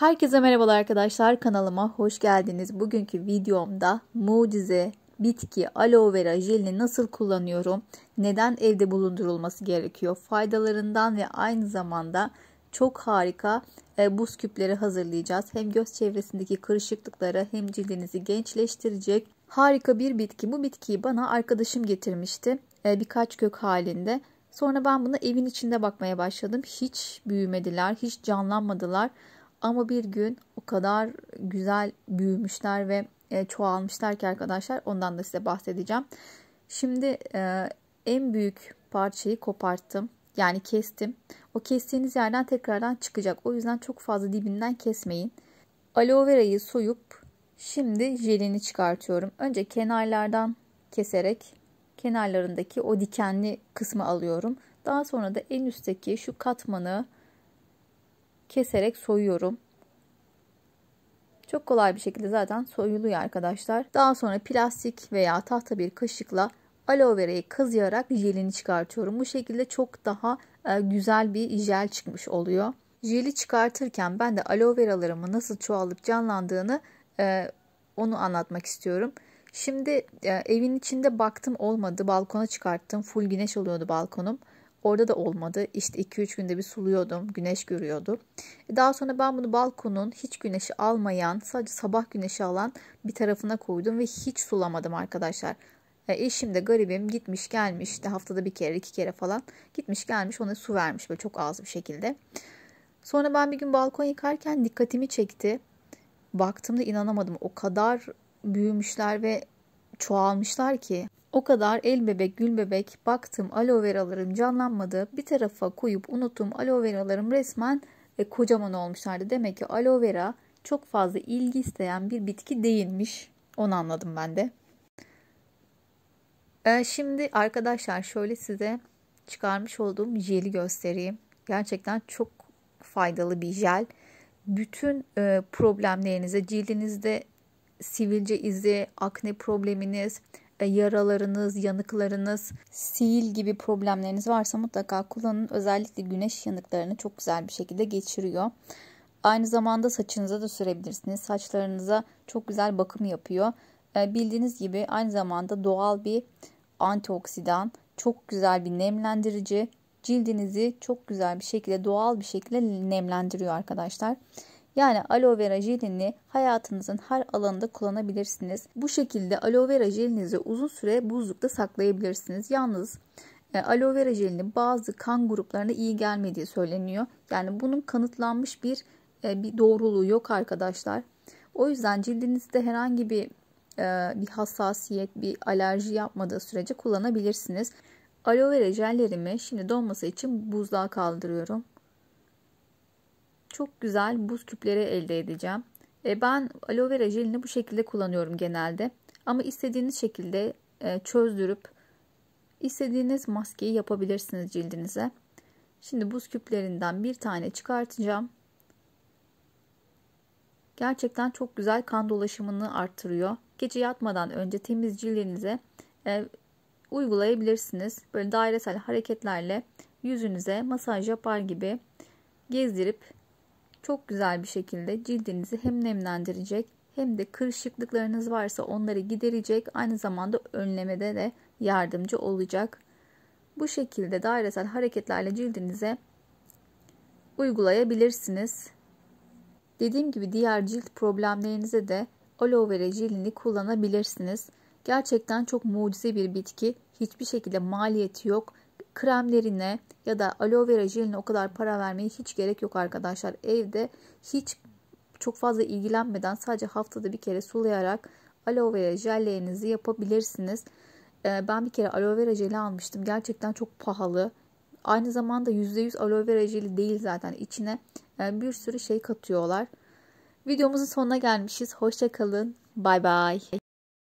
Herkese merhabalar arkadaşlar kanalıma hoş geldiniz. Bugünkü videomda mucize bitki aloe vera jelini nasıl kullanıyorum, neden evde bulundurulması gerekiyor, faydalarından ve aynı zamanda çok harika e, buz küpleri hazırlayacağız. Hem göz çevresindeki kırışıklıkları hem cildinizi gençleştirecek harika bir bitki. Bu bitkiyi bana arkadaşım getirmişti e, birkaç kök halinde. Sonra ben bunu evin içinde bakmaya başladım. Hiç büyümediler, hiç canlanmadılar. Ama bir gün o kadar güzel büyümüşler ve e, çoğalmışlar ki arkadaşlar ondan da size bahsedeceğim. Şimdi e, en büyük parçayı koparttım. Yani kestim. O kestiğiniz yerden tekrardan çıkacak. O yüzden çok fazla dibinden kesmeyin. Aloe verayı soyup şimdi jelini çıkartıyorum. Önce kenarlardan keserek kenarlarındaki o dikenli kısmı alıyorum. Daha sonra da en üstteki şu katmanı keserek soyuyorum. Çok kolay bir şekilde zaten soyuluyor arkadaşlar. Daha sonra plastik veya tahta bir kaşıkla aloe verayı kazıyarak jelini çıkartıyorum. Bu şekilde çok daha e, güzel bir jel çıkmış oluyor. Jeli çıkartırken ben de aloe veralarımı nasıl çoğalıp canlandığını e, onu anlatmak istiyorum. Şimdi e, evin içinde baktım olmadı. Balkona çıkarttım. Full güneş oluyordu balkonum. Orada da olmadı. İşte 2-3 günde bir suluyordum. Güneş görüyordu. E, daha sonra ben bunu balkonun hiç güneşi almayan, sadece sabah güneşi alan bir tarafına koydum ve hiç sulamadım arkadaşlar. E, eşim de garibim gitmiş gelmiş de haftada bir kere iki kere falan gitmiş gelmiş ona su vermiş böyle çok az bir şekilde. Sonra ben bir gün balkon yıkarken dikkatimi çekti. Baktığımda inanamadım o kadar büyümüşler ve çoğalmışlar ki o kadar el bebek gül bebek baktım aloe veralarım canlanmadı. Bir tarafa koyup unuttum aloe veralarım resmen e, kocaman olmuşlardı. Demek ki aloe vera çok fazla ilgi isteyen bir bitki değilmiş. Onu anladım ben de. E, şimdi arkadaşlar şöyle size çıkarmış olduğum jeli göstereyim. Gerçekten çok faydalı bir jel. Bütün e, problemlerinize cildinizde sivilce izi, akne probleminiz, yaralarınız, yanıklarınız, sil gibi problemleriniz varsa mutlaka kullanın. Özellikle güneş yanıklarını çok güzel bir şekilde geçiriyor. Aynı zamanda saçınıza da sürebilirsiniz. Saçlarınıza çok güzel bakım yapıyor. Ee, bildiğiniz gibi aynı zamanda doğal bir antioksidan, çok güzel bir nemlendirici, cildinizi çok güzel bir şekilde doğal bir şekilde nemlendiriyor arkadaşlar. Yani aloe vera jelini hayatınızın her alanında kullanabilirsiniz. Bu şekilde aloe vera jelinizi uzun süre buzlukta saklayabilirsiniz. Yalnız e, aloe vera jelinin bazı kan gruplarına iyi gelmediği söyleniyor. Yani bunun kanıtlanmış bir e, bir doğruluğu yok arkadaşlar. O yüzden cildinizde herhangi bir e, bir hassasiyet, bir alerji yapmadığı sürece kullanabilirsiniz. Aloe vera jellerimi şimdi donması için buzluğa kaldırıyorum çok güzel buz küpleri elde edeceğim. E, ben aloe vera jelini bu şekilde kullanıyorum genelde. Ama istediğiniz şekilde e, çözdürüp istediğiniz maskeyi yapabilirsiniz cildinize. Şimdi buz küplerinden bir tane çıkartacağım. Gerçekten çok güzel kan dolaşımını arttırıyor. Gece yatmadan önce temiz cildinize e, uygulayabilirsiniz. Böyle dairesel hareketlerle yüzünüze masaj yapar gibi gezdirip çok güzel bir şekilde cildinizi hem nemlendirecek hem de kırışıklıklarınız varsa onları giderecek aynı zamanda önlemede de yardımcı olacak. Bu şekilde dairesel hareketlerle cildinize uygulayabilirsiniz. Dediğim gibi diğer cilt problemlerinize de aloe vera jelini kullanabilirsiniz. Gerçekten çok mucize bir bitki. Hiçbir şekilde maliyeti yok kremlerine ya da aloe vera jeline o kadar para vermeye hiç gerek yok arkadaşlar. Evde hiç çok fazla ilgilenmeden sadece haftada bir kere sulayarak aloe vera jellerinizi yapabilirsiniz. Ee, ben bir kere aloe vera jeli almıştım. Gerçekten çok pahalı. Aynı zamanda %100 aloe vera jeli değil zaten. içine e, bir sürü şey katıyorlar. Videomuzun sonuna gelmişiz. Hoşçakalın. Bay bay.